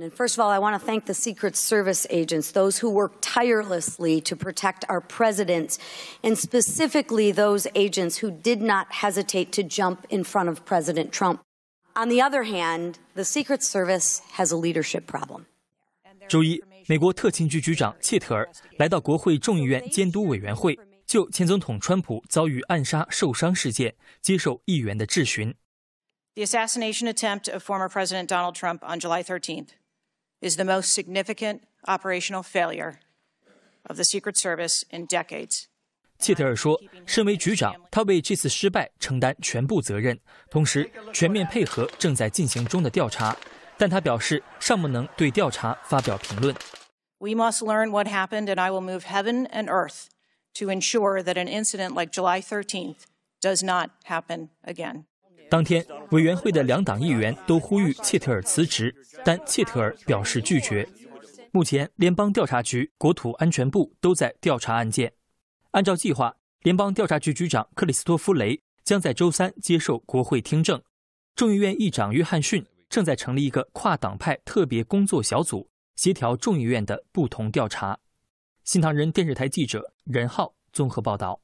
And first of all, I want to thank the Secret Service agents, those who work tirelessly to protect our presidents, and specifically those agents who did not hesitate to jump in front of President Trump. On the other hand, the Secret Service has a leadership problem. 周一，美国特勤局局长切特尔来到国会众议院监督委员会，就前总统川普遭遇暗杀受伤事件接受议员的质询。The assassination attempt of former President Donald Trump on July 13th is the most significant operational failure of the Secret Service in decades. 切特尔说：“身为局长，他为这次失败承担全部责任，同时全面配合正在进行中的调查。但他表示尚不能对调查发表评论。” We must learn what happened, and I will move heaven and earth to ensure that an incident like July 13th does not happen again. 当天，委员会的两党议员都呼吁切特尔辞职，但切特尔表示拒绝。目前，联邦调查局、国土安全部都在调查案件。按照计划，联邦调查局局长克里斯托夫雷将在周三接受国会听证。众议院议长约翰逊正在成立一个跨党派特别工作小组，协调众议院的不同调查。新唐人电视台记者任浩综合报道。